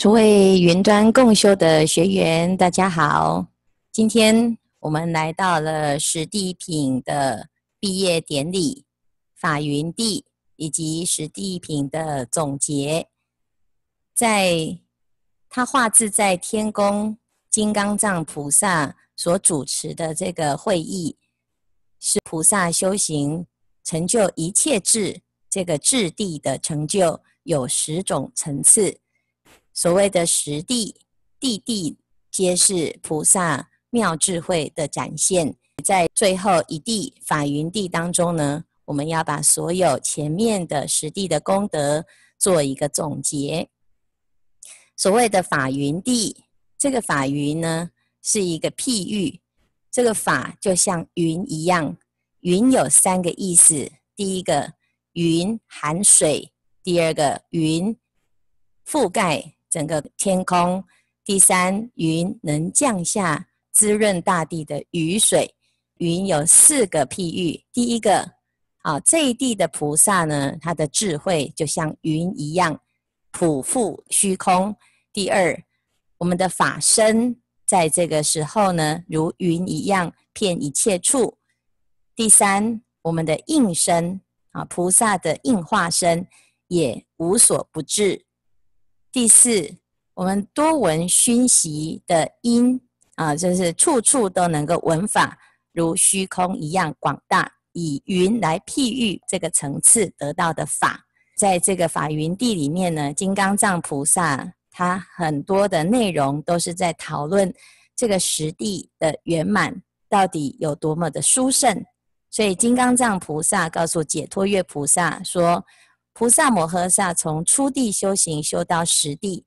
诸位云端共修的学员，大家好！今天我们来到了史地品的毕业典礼，法云地以及史地品的总结。在他画自在天宫金刚藏菩萨所主持的这个会议，是菩萨修行成就一切智这个智地的成就有十种层次。所谓的实地，地地皆是菩萨妙智慧的展现。在最后一地法云地当中呢，我们要把所有前面的实地的功德做一个总结。所谓的法云地，这个法云呢，是一个譬喻。这个法就像云一样，云有三个意思：第一个，云含水；第二个，云覆盖。整个天空，第三，云能降下滋润大地的雨水。云有四个譬喻：第一个，啊，这一地的菩萨呢，他的智慧就像云一样普覆虚空；第二，我们的法身在这个时候呢，如云一样遍一切处；第三，我们的应身啊，菩萨的应化身也无所不至。第四，我们多闻熏习的因啊，就是处处都能够闻法，如虚空一样广大。以云来譬喻这个层次得到的法，在这个法云地里面呢，金刚藏菩萨他很多的内容都是在讨论这个实地的圆满到底有多么的殊胜。所以，金刚藏菩萨告诉解脱月菩萨说。菩萨摩诃萨从初地修行修到实地，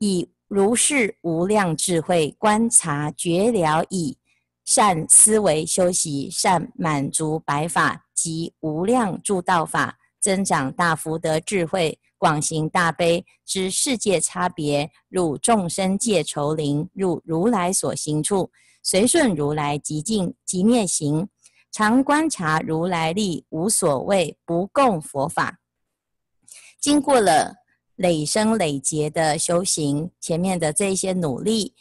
以如是无量智慧观察觉了，以善思维修习善满足白法及无量诸道法，增长大福德智慧，广行大悲知世界差别，入众生界愁林，入如来所行处，随顺如来即净即灭行，常观察如来力，无所谓不共佛法。经过了累生累劫的修行，前面的这些努力，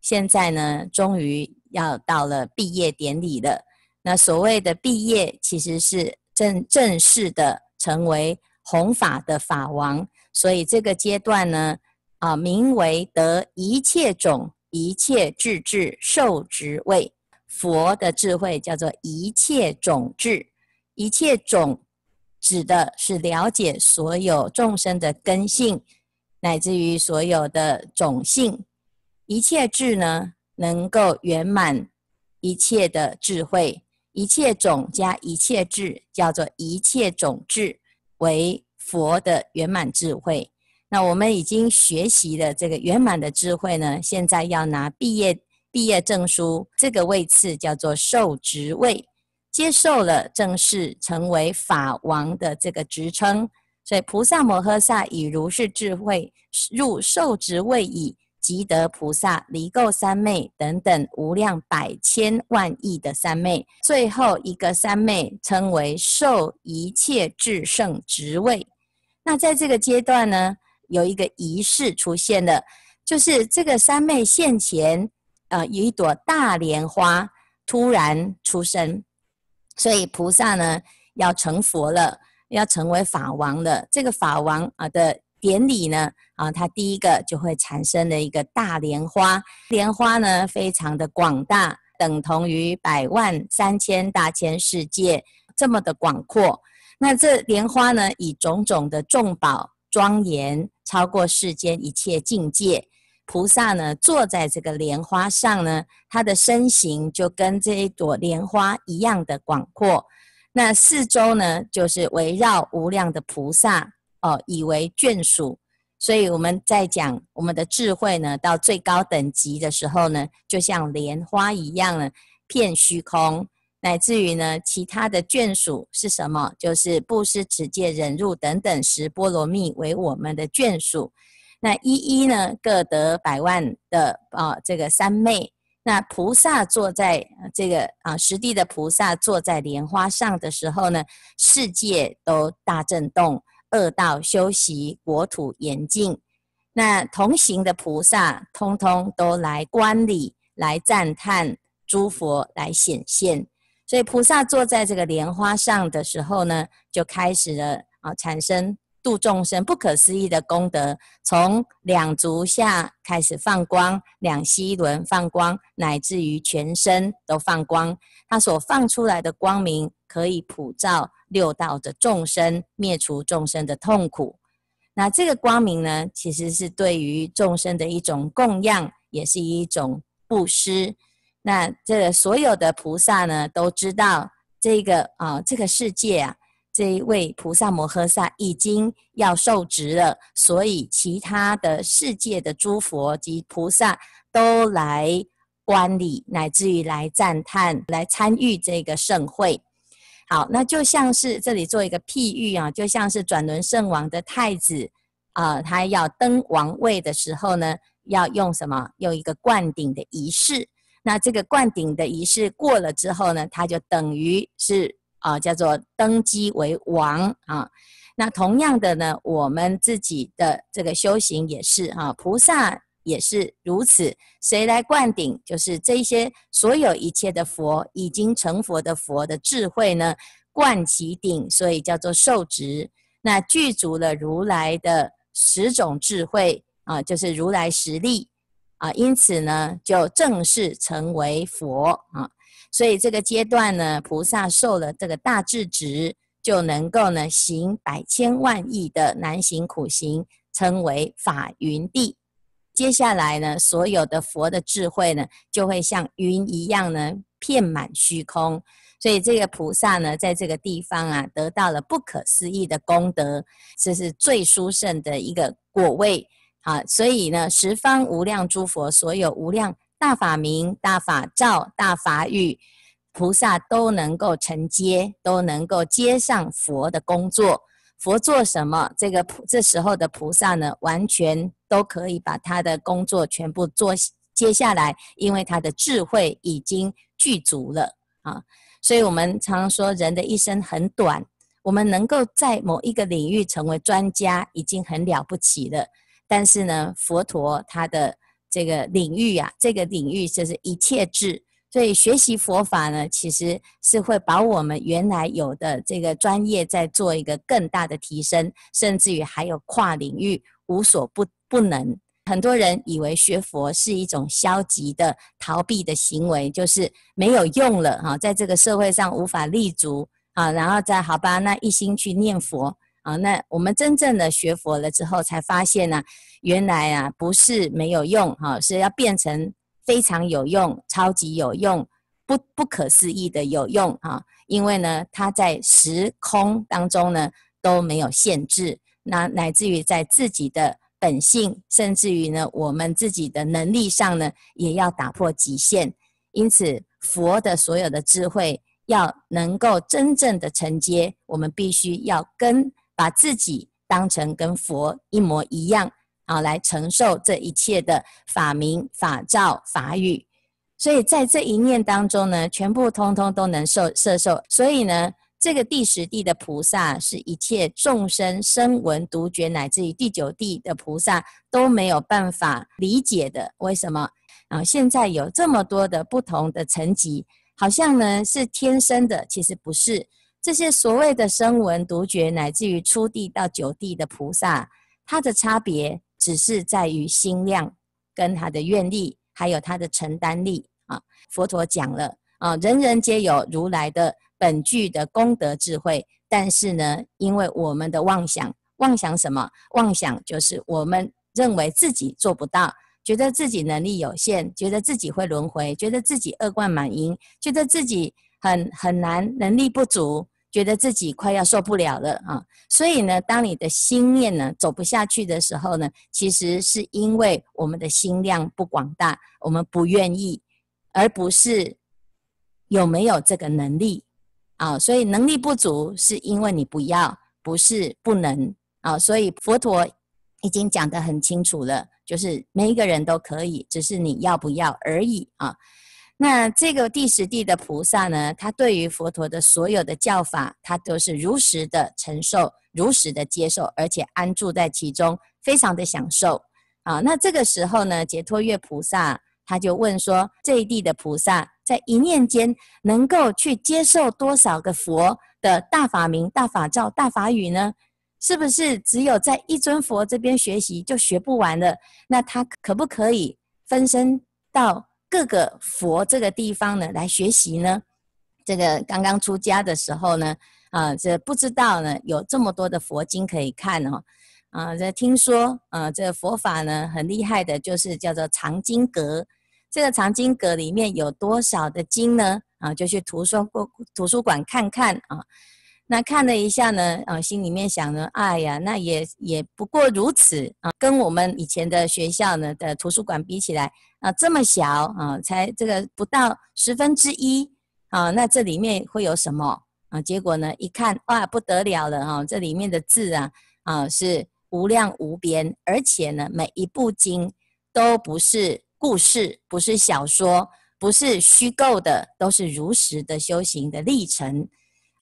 现在呢，终于要到了毕业典礼了。那所谓的毕业，其实是正正式的成为弘法的法王。所以这个阶段呢，啊，名为得一切种一切智智受职位佛的智慧，叫做一切种智，一切种。指的是了解所有众生的根性，乃至于所有的种性，一切智呢能够圆满一切的智慧，一切种加一切智叫做一切种智，为佛的圆满智慧。那我们已经学习了这个圆满的智慧呢，现在要拿毕业毕业证书，这个位次叫做授职位。接受了正式成为法王的这个职称，所以菩萨摩诃萨以如是智慧入受职位，以即得菩萨离垢三昧等等无量百千万亿的三昧，最后一个三昧称为受一切智圣职位。那在这个阶段呢，有一个仪式出现了，就是这个三昧现前，呃，有一朵大莲花突然出生。所以菩萨呢，要成佛了，要成为法王了。这个法王啊的典礼呢，啊，他第一个就会产生的一个大莲花。莲花呢，非常的广大，等同于百万三千大千世界这么的广阔。那这莲花呢，以种种的众宝庄严，超过世间一切境界。菩萨呢，坐在这个莲花上呢，他的身形就跟这一朵莲花一样的广阔。那四周呢，就是围绕无量的菩萨哦，以为眷属。所以我们在讲我们的智慧呢，到最高等级的时候呢，就像莲花一样呢，遍虚空。乃至于呢，其他的眷属是什么？就是布施、持戒、忍辱等等十波罗蜜为我们的眷属。那一一呢，各得百万的啊，这个三昧。那菩萨坐在这个啊，十地的菩萨坐在莲花上的时候呢，世界都大震动，恶道休息，国土严禁。那同行的菩萨，通通都来观礼，来赞叹诸佛来显现。所以菩萨坐在这个莲花上的时候呢，就开始了啊，产生。度众生不可思议的功德，从两足下开始放光，两膝轮放光，乃至于全身都放光。他所放出来的光明，可以普照六道的众生，灭除众生的痛苦。那这个光明呢，其实是对于众生的一种供养，也是一种布施。那这所有的菩萨呢，都知道这个啊，这个世界啊。这一位菩萨摩诃萨已经要受职了，所以其他的世界的诸佛及菩萨都来观礼，乃至于来赞叹、来参与这个盛会。好，那就像是这里做一个譬喻啊，就像是转轮圣王的太子啊，他要登王位的时候呢，要用什么？用一个灌顶的仪式。那这个灌顶的仪式过了之后呢，他就等于是。啊，叫做登基为王啊。那同样的呢，我们自己的这个修行也是啊，菩萨也是如此。谁来灌顶？就是这些所有一切的佛，已经成佛的佛的智慧呢，灌其顶，所以叫做受职。那具足了如来的十种智慧啊，就是如来实力啊，因此呢，就正式成为佛啊。所以这个阶段呢，菩萨受了这个大智职，就能够呢行百千万亿的难行苦行，称为法云地。接下来呢，所有的佛的智慧呢，就会像云一样呢，遍满虚空。所以这个菩萨呢，在这个地方啊，得到了不可思议的功德，这是最殊胜的一个果位啊。所以呢，十方无量诸佛，所有无量。大法明、大法照、大法语，菩萨都能够承接，都能够接上佛的工作。佛做什么，这个这时候的菩萨呢，完全都可以把他的工作全部做接下来，因为他的智慧已经具足了啊。所以，我们常说，人的一生很短，我们能够在某一个领域成为专家，已经很了不起了。但是呢，佛陀他的。这个领域啊，这个领域就是一切智，所以学习佛法呢，其实是会把我们原来有的这个专业在做一个更大的提升，甚至于还有跨领域无所不不能。很多人以为学佛是一种消极的逃避的行为，就是没有用了哈，在这个社会上无法立足啊，然后再好吧，那一心去念佛。啊，那我们真正的学佛了之后，才发现呢，原来啊不是没有用哈，是要变成非常有用、超级有用、不不可思议的有用啊！因为呢，它在时空当中呢都没有限制，那乃至于在自己的本性，甚至于呢我们自己的能力上呢，也要打破极限。因此，佛的所有的智慧要能够真正的承接，我们必须要跟。把自己当成跟佛一模一样啊，来承受这一切的法名、法照、法语，所以在这一念当中呢，全部通通都能受摄受。所以呢，这个第十地的菩萨是一切众生生闻、独觉，乃至于第九地的菩萨都没有办法理解的。为什么啊？现在有这么多的不同的层级，好像呢是天生的，其实不是。这些所谓的声闻、独觉，乃至于初地到九地的菩萨，它的差别只是在于心量、跟他的愿力，还有他的承担力啊。佛陀讲了啊，人人皆有如来的本具的功德智慧，但是呢，因为我们的妄想，妄想什么？妄想就是我们认为自己做不到，觉得自己能力有限，觉得自己会轮回，觉得自己恶贯满盈，觉得自己很很难，能力不足。觉得自己快要受不了了啊！所以呢，当你的心念呢走不下去的时候呢，其实是因为我们的心量不广大，我们不愿意，而不是有没有这个能力啊。所以能力不足是因为你不要，不是不能啊。所以佛陀已经讲得很清楚了，就是每一个人都可以，只是你要不要而已啊。那这个第十地的菩萨呢，他对于佛陀的所有的教法，他都是如实的承受、如实的接受，而且安住在其中，非常的享受啊。那这个时候呢，解脱月菩萨他就问说：这一地的菩萨在一念间能够去接受多少个佛的大法名、大法照、大法语呢？是不是只有在一尊佛这边学习就学不完了？那他可不可以分身到？各个佛这个地方呢，来学习呢。这个刚刚出家的时候呢，啊，这不知道呢，有这么多的佛经可以看哦。啊，这听说，啊，这佛法呢很厉害的，就是叫做藏经阁。这个藏经阁里面有多少的经呢？啊，就去图书馆，图书馆看看啊。那看了一下呢，啊，心里面想呢，哎呀，那也也不过如此啊，跟我们以前的学校呢的图书馆比起来啊，这么小啊，才这个不到十分之一啊，那这里面会有什么啊？结果呢，一看，哇，不得了了啊，这里面的字啊，啊，是无量无边，而且呢，每一部经都不是故事，不是小说，不是虚构的，都是如实的修行的历程。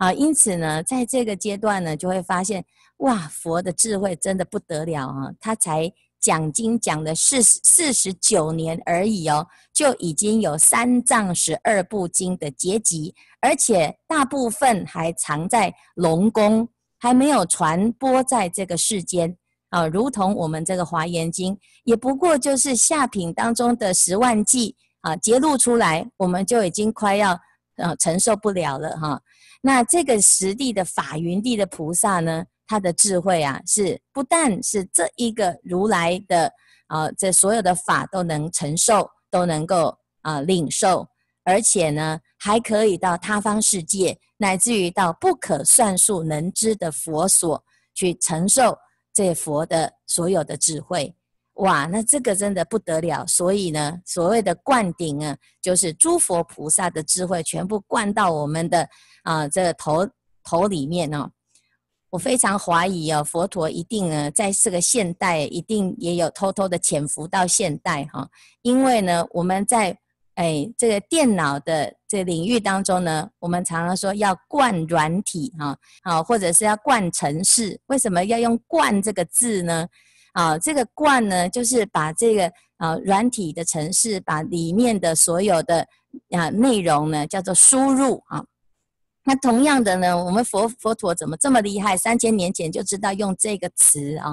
啊，因此呢，在这个阶段呢，就会发现，哇，佛的智慧真的不得了啊！他才讲经讲的四四十九年而已哦，就已经有三藏十二部经的结集，而且大部分还藏在龙宫，还没有传播在这个世间啊。如同我们这个华严经，也不过就是下品当中的十万计啊，揭露出来，我们就已经快要呃承受不了了哈。那这个实地的法云地的菩萨呢，他的智慧啊，是不但是这一个如来的啊，这所有的法都能承受，都能够啊领受，而且呢，还可以到他方世界，乃至于到不可算数能知的佛所去承受这佛的所有的智慧。哇，那这个真的不得了，所以呢，所谓的灌顶啊，就是诸佛菩萨的智慧全部灌到我们的啊这个头头里面哦。我非常怀疑哦，佛陀一定呢在这个现代一定也有偷偷的潜伏到现代哈，因为呢我们在哎这个电脑的这领域当中呢，我们常常说要灌软体哈，啊或者是要灌城市，为什么要用灌这个字呢？啊，这个灌呢，就是把这个啊软体的城市，把里面的所有的啊内容呢，叫做输入啊。那同样的呢，我们佛佛陀怎么这么厉害？三千年前就知道用这个词啊，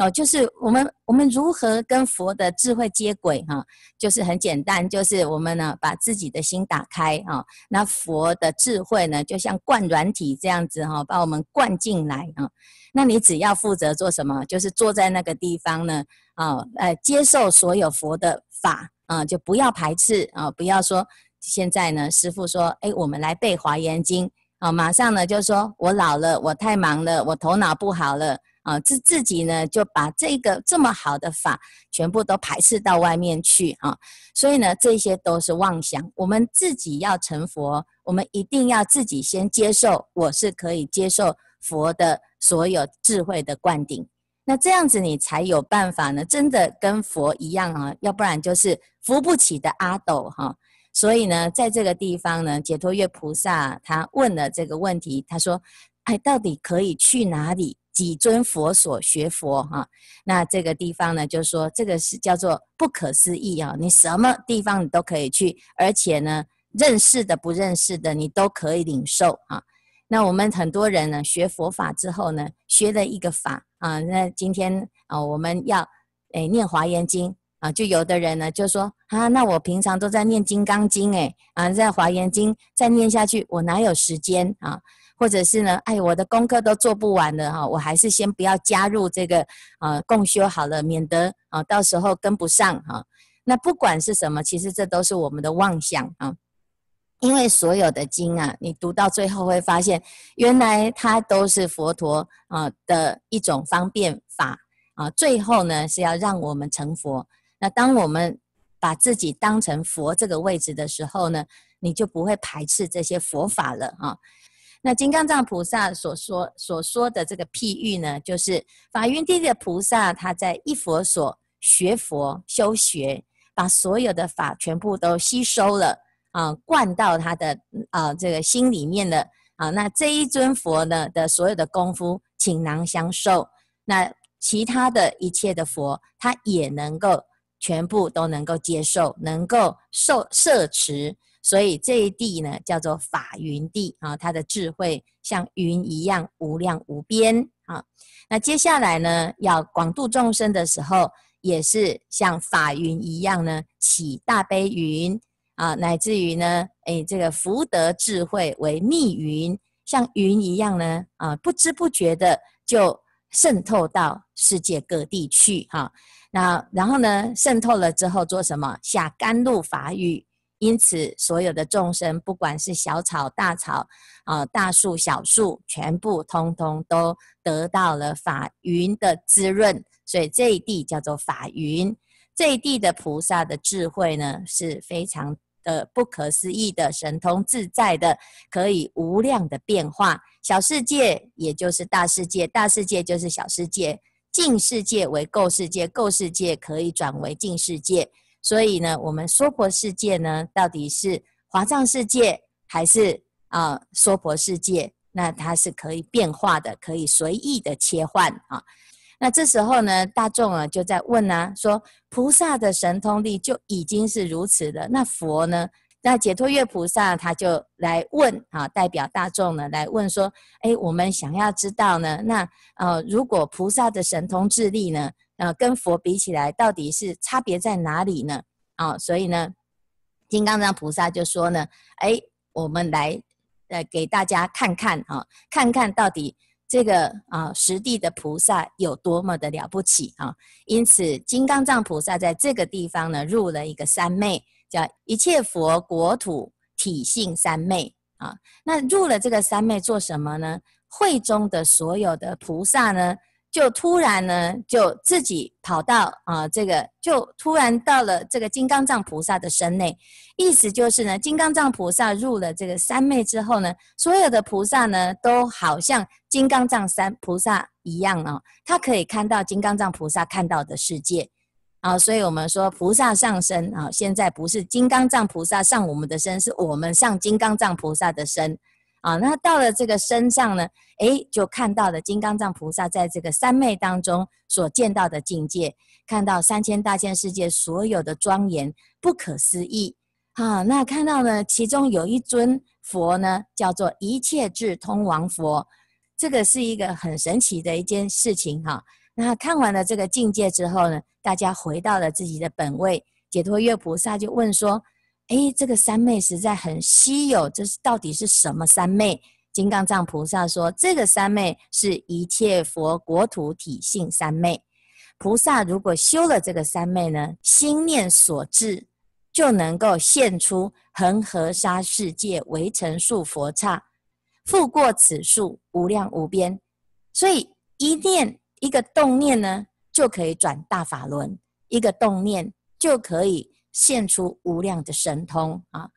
哦，就是我们我们如何跟佛的智慧接轨哈？就是很简单，就是我们呢把自己的心打开啊，那佛的智慧呢，就像灌软体这样子哈，把我们灌进来啊。那你只要负责做什么？就是坐在那个地方呢，啊，呃，接受所有佛的法啊，就不要排斥啊，不要说。现在呢，师傅说：“哎，我们来背《华严经》啊！马上呢，就说我老了，我太忙了，我头脑不好了啊！自自己呢，就把这个这么好的法，全部都排斥到外面去啊！所以呢，这些都是妄想。我们自己要成佛，我们一定要自己先接受，我是可以接受佛的所有智慧的灌顶。那这样子，你才有办法呢，真的跟佛一样啊！要不然就是扶不起的阿斗哈！”所以呢，在这个地方呢，解脱月菩萨他问了这个问题，他说：“哎，到底可以去哪里？几尊佛所学佛啊？”那这个地方呢，就说这个是叫做不可思议啊！你什么地方你都可以去，而且呢，认识的不认识的你都可以领受啊。那我们很多人呢，学佛法之后呢，学了一个法啊。那今天啊，我们要哎念华严经。啊，就有的人呢，就说啊，那我平常都在念金刚经哎，啊，在华严经再念下去，我哪有时间啊？或者是呢，哎，我的功课都做不完的哈，我还是先不要加入这个啊共修好了，免得啊到时候跟不上啊。那不管是什么，其实这都是我们的妄想啊，因为所有的经啊，你读到最后会发现，原来它都是佛陀啊的一种方便法啊，最后呢是要让我们成佛。那当我们把自己当成佛这个位置的时候呢，你就不会排斥这些佛法了啊。那金刚藏菩萨所说所说的这个譬喻呢，就是法云地的菩萨，他在一佛所学佛修学，把所有的法全部都吸收了啊，灌到他的啊这个心里面的啊。那这一尊佛呢的所有的功夫，倾囊相授，那其他的一切的佛，他也能够。全部都能够接受，能够受摄持，所以这一地呢叫做法云地啊，它的智慧像云一样无量无边啊。那接下来呢要广度众生的时候，也是像法云一样呢起大悲云啊，乃至于呢哎这个福德智慧为密云，像云一样呢啊不知不觉的就。渗透到世界各地去，哈，那然后呢？渗透了之后做什么？下甘露法雨，因此所有的众生，不管是小草大草啊，大树小树，全部通通都得到了法云的滋润，所以这一地叫做法云。这一地的菩萨的智慧呢，是非常。的不可思议的神通自在的，可以无量的变化。小世界也就是大世界，大世界就是小世界。净世界为垢世界，垢世界可以转为净世界。所以呢，我们娑婆世界呢，到底是华藏世界还是啊娑婆世界？那它是可以变化的，可以随意的切换啊。那这时候呢，大众啊就在问啊，说菩萨的神通力就已经是如此了。那佛呢？那解脱月菩萨他就来问啊，代表大众呢来问说：哎，我们想要知道呢，那呃，如果菩萨的神通智力呢，呃，跟佛比起来，到底是差别在哪里呢？啊，所以呢，金刚藏菩萨就说呢：哎，我们来呃给大家看看啊，看看到底。这个啊，实地的菩萨有多么的了不起啊！因此，金刚藏菩萨在这个地方呢，入了一个三昧，叫一切佛国土体性三昧啊。那入了这个三昧做什么呢？会中的所有的菩萨呢？就突然呢，就自己跑到啊，这个就突然到了这个金刚藏菩萨的身内，意思就是呢，金刚藏菩萨入了这个三昧之后呢，所有的菩萨呢，都好像金刚藏三菩萨一样哦，他可以看到金刚藏菩萨看到的世界啊，所以我们说菩萨上身啊，现在不是金刚藏菩萨上我们的身，是我们上金刚藏菩萨的身。啊，那到了这个身上呢，诶，就看到了金刚藏菩萨在这个三昧当中所见到的境界，看到三千大千世界所有的庄严，不可思议。哈。那看到呢，其中有一尊佛呢，叫做一切智通王佛，这个是一个很神奇的一件事情哈。那看完了这个境界之后呢，大家回到了自己的本位，解脱月菩萨就问说。哎，这个三昧实在很稀有，这是到底是什么三昧？金刚藏菩萨说，这个三昧是一切佛国土体性三昧。菩萨如果修了这个三昧呢，心念所至，就能够现出恒河沙世界为城数佛刹，复过此数无量无边。所以一念一个动念呢，就可以转大法轮；一个动念就可以。现出无量的神通啊！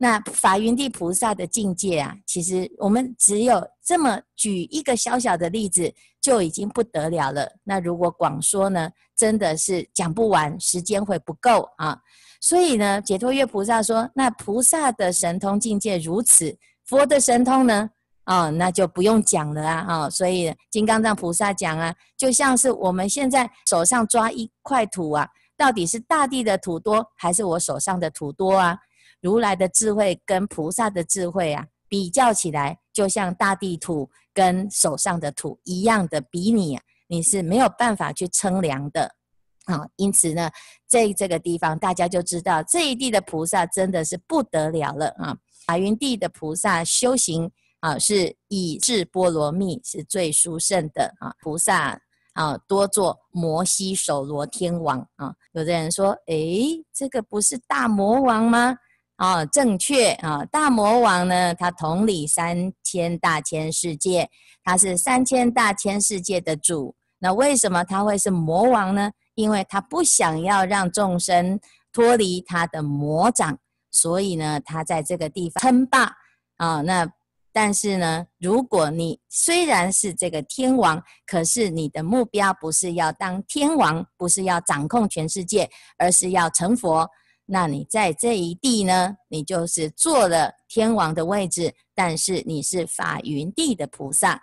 那法云地菩萨的境界啊，其实我们只有这么举一个小小的例子就已经不得了了。那如果广说呢，真的是讲不完，时间会不够啊。所以呢，解脱月菩萨说，那菩萨的神通境界如此，佛的神通呢，哦，那就不用讲了啊。哦，所以金刚藏菩萨讲啊，就像是我们现在手上抓一块土啊。到底是大地的土多，还是我手上的土多啊？如来的智慧跟菩萨的智慧啊，比较起来，就像大地土跟手上的土一样的比拟，你是没有办法去称量的啊。因此呢，在这个地方，大家就知道这一地的菩萨真的是不得了了啊。白云地的菩萨修行啊，是以智波罗蜜是最殊胜的啊，菩萨。啊，多做摩西手罗天王啊！有的人说：“诶，这个不是大魔王吗？”啊，正确啊！大魔王呢，他统理三千大千世界，他是三千大千世界的主。那为什么他会是魔王呢？因为他不想要让众生脱离他的魔掌，所以呢，他在这个地方称霸啊。那但是呢，如果你虽然是这个天王，可是你的目标不是要当天王，不是要掌控全世界，而是要成佛，那你在这一地呢，你就是坐了天王的位置，但是你是法云地的菩萨，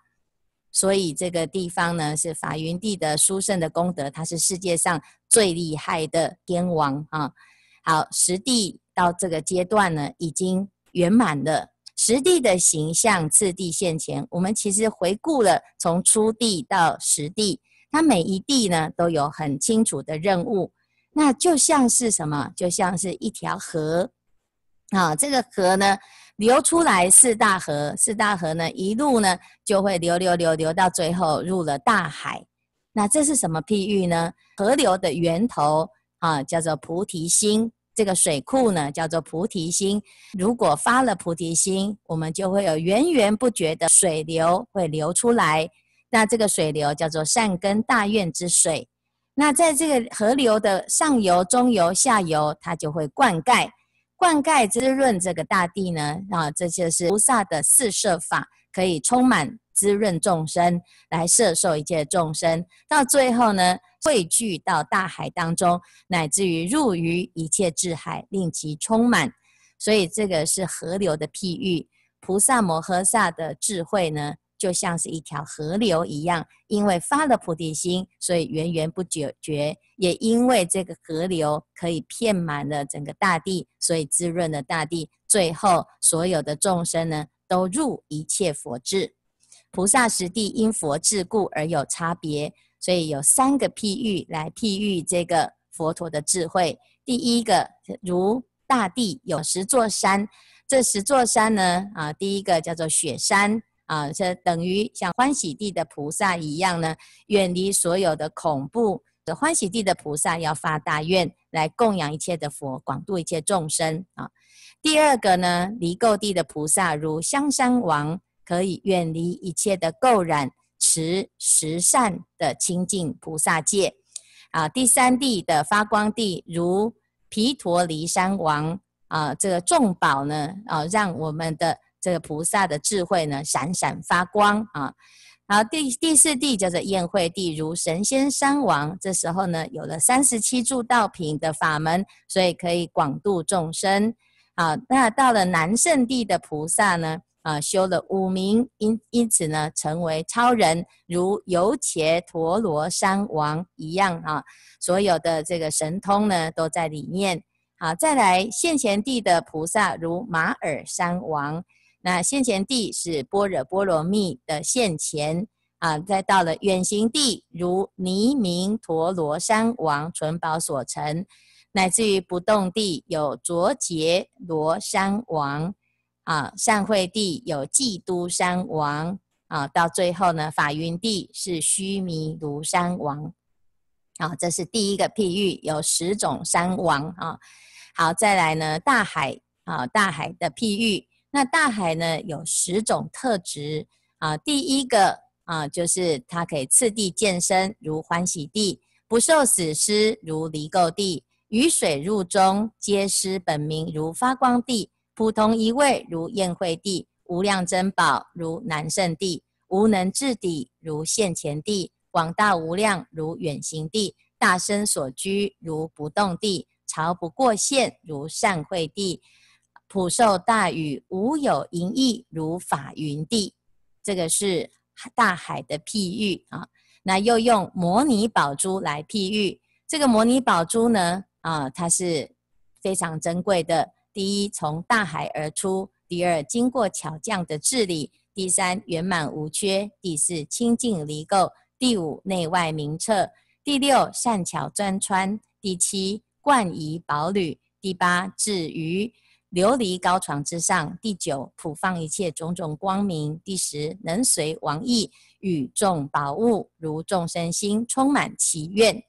所以这个地方呢是法云地的殊胜的功德，它是世界上最厉害的天王啊。好，实地到这个阶段呢，已经圆满了。实地的形象次第现前，我们其实回顾了从初地到实地，它每一地呢都有很清楚的任务，那就像是什么？就像是一条河啊，这个河呢流出来四大河，四大河呢一路呢就会流流流流到最后入了大海。那这是什么譬喻呢？河流的源头啊，叫做菩提心。这个水库呢，叫做菩提心。如果发了菩提心，我们就会有源源不绝的水流会流出来。那这个水流叫做善根大愿之水。那在这个河流的上游、中游、下游，它就会灌溉、灌溉滋润这个大地呢。啊，这就是菩萨的四摄法，可以充满。滋润众生，来摄受一切众生，到最后呢，汇聚到大海当中，乃至于入于一切智海，令其充满。所以这个是河流的譬喻。菩萨摩诃萨的智慧呢，就像是一条河流一样，因为发了菩提心，所以源源不绝绝。也因为这个河流可以遍满了整个大地，所以滋润了大地，最后所有的众生呢，都入一切佛智。菩萨实地因佛智故而有差别，所以有三个譬喻来譬喻这个佛陀的智慧。第一个如大地有十座山，这十座山呢，啊，第一个叫做雪山啊，这等于像欢喜地的菩萨一样呢，远离所有的恐怖。欢喜地的菩萨要发大愿来供养一切的佛，广度一切众生啊。第二个呢，离垢地的菩萨如香山王。可以远离一切的垢染，持十善的清净菩萨戒。啊，第三地的发光地，如毗陀离山王啊，这个众宝呢，啊，让我们的这个菩萨的智慧呢闪闪发光啊。好，第第四地叫做宴会地，如神仙山王，这时候呢有了三十七柱道品的法门，所以可以广度众生。好，那到了南圣地的菩萨呢？啊，修了五名，因因此呢，成为超人，如由伽陀罗山王一样啊，所有的这个神通呢，都在里面。好，再来现前地的菩萨，如马尔山王。那现前地是般若波罗蜜的现前啊，再到了远行地，如尼明陀罗山王存宝所成，乃至于不动地有卓杰罗山王。啊，善慧地有寂都山王啊，到最后呢，法云地是须弥庐山王啊，这是第一个譬喻有十种山王啊。好，再来呢大海啊，大海的譬喻，那大海呢有十种特质啊，第一个啊就是它可以次第健身，如欢喜地不受死尸如离垢地雨水入中皆失本名，如发光地。普通一位如宴会地，无量珍宝如南胜地，无能至底如现前地，广大无量如远行地，大身所居如不动地，潮不过现如善会地，普受大雨无有盈溢如法云地。这个是大海的譬喻啊，那又用摩尼宝珠来譬喻。这个摩尼宝珠呢，啊，它是非常珍贵的。第一从大海而出，第二经过巧匠的治理，第三圆满无缺，第四清净离垢，第五内外明澈，第六善巧钻穿，第七冠以宝履，第八至于琉璃高床之上，第九普放一切种种光明，第十能随王意与众宝物，如众生心充满祈愿。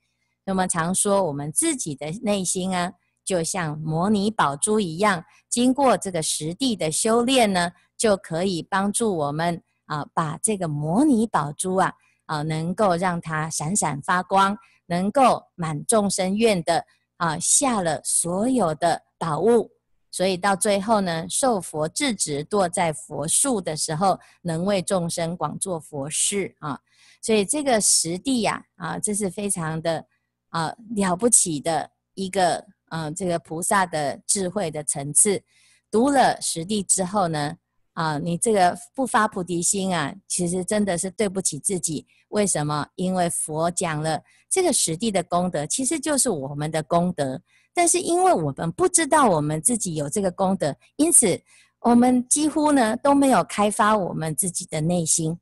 那么常说我们自己的内心啊。就像模拟宝珠一样，经过这个实地的修炼呢，就可以帮助我们啊，把这个模拟宝珠啊，啊，能够让它闪闪发光，能够满众生愿的啊，下了所有的宝物，所以到最后呢，受佛制止坐在佛树的时候，能为众生广做佛事啊，所以这个实地呀，啊，这是非常的啊了不起的一个。嗯，这个菩萨的智慧的层次，读了实地之后呢，啊，你这个不发菩提心啊，其实真的是对不起自己。为什么？因为佛讲了，这个实地的功德其实就是我们的功德，但是因为我们不知道我们自己有这个功德，因此我们几乎呢都没有开发我们自己的内心。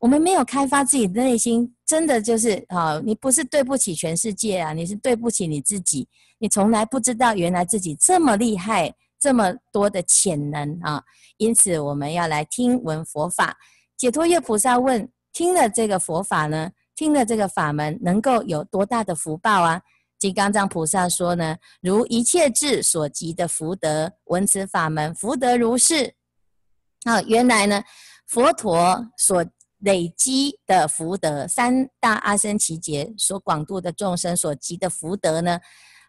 我们没有开发自己的内心，真的就是啊，你不是对不起全世界啊，你是对不起你自己。你从来不知道原来自己这么厉害，这么多的潜能啊。因此，我们要来听闻佛法。解脱耶。菩萨问：听了这个佛法呢？听了这个法门，能够有多大的福报啊？金刚藏菩萨说呢：如一切智所及的福德，闻此法门，福德如是。啊，原来呢，佛陀所。累积的福德，三大阿僧祇劫所广度的众生所积的福德呢？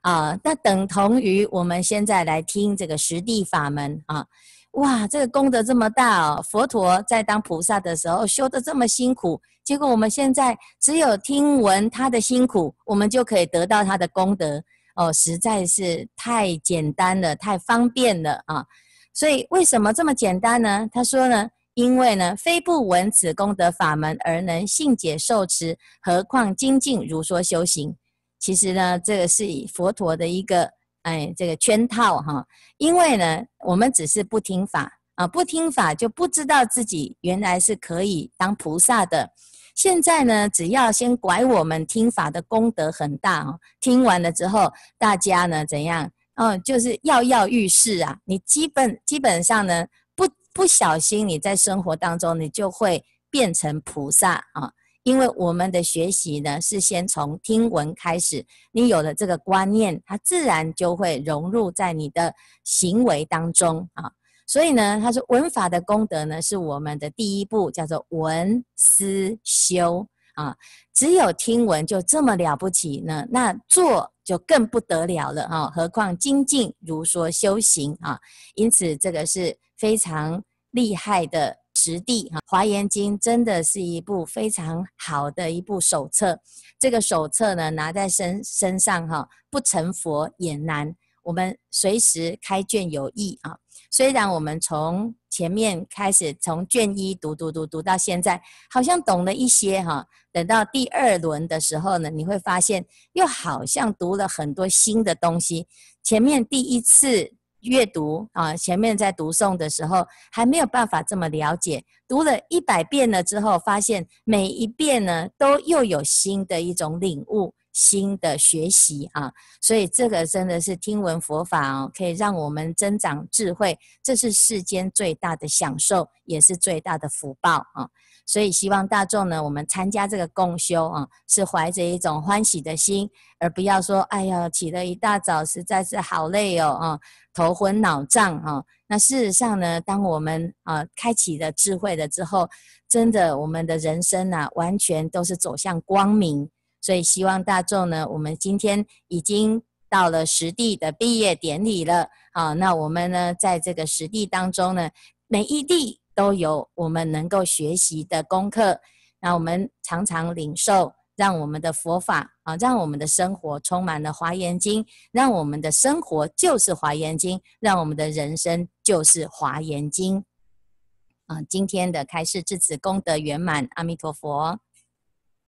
啊，那等同于我们现在来听这个十地法门啊！哇，这个功德这么大哦！佛陀在当菩萨的时候修的这么辛苦，结果我们现在只有听闻他的辛苦，我们就可以得到他的功德哦！实在是太简单了，太方便了啊！所以为什么这么简单呢？他说呢？因为呢，非不闻此功德法门而能信解受持，何况精进如说修行？其实呢，这个是以佛陀的一个哎，这个圈套哈。因为呢，我们只是不听法啊，不听法就不知道自己原来是可以当菩萨的。现在呢，只要先拐我们听法的功德很大啊，听完了之后，大家呢怎样？嗯，就是跃跃欲试啊。你基本基本上呢。不小心，你在生活当中，你就会变成菩萨啊！因为我们的学习呢，是先从听闻开始，你有了这个观念，它自然就会融入在你的行为当中啊！所以呢，他说，文法的功德呢，是我们的第一步，叫做闻思修啊！只有听闻就这么了不起呢？那做？就更不得了了哈，何况精进如说修行啊，因此这个是非常厉害的实地哈，《华严经》真的是一部非常好的一部手册，这个手册呢拿在身身上哈，不成佛也难。我们随时开卷有益啊，虽然我们从。前面开始从卷一读读读读到现在，好像懂了一些哈。等到第二轮的时候呢，你会发现又好像读了很多新的东西。前面第一次阅读啊，前面在读诵的时候还没有办法这么了解，读了一百遍了之后，发现每一遍呢都又有新的一种领悟。新的学习啊，所以这个真的是听闻佛法哦，可以让我们增长智慧，这是世间最大的享受，也是最大的福报啊。所以希望大众呢，我们参加这个共修啊，是怀着一种欢喜的心，而不要说哎呀，起了一大早，实在是好累哦啊，头昏脑胀啊。那事实上呢，当我们啊开启了智慧了之后，真的我们的人生呐，完全都是走向光明。所以，希望大众呢，我们今天已经到了实地的毕业典礼了。好，那我们呢，在这个实地当中呢，每一地都有我们能够学习的功课。那我们常常领受，让我们的佛法啊，让我们的生活充满了华严经，让我们的生活就是华严经，让我们的人生就是华严经。啊，今天的开示至此功德圆满，阿弥陀佛。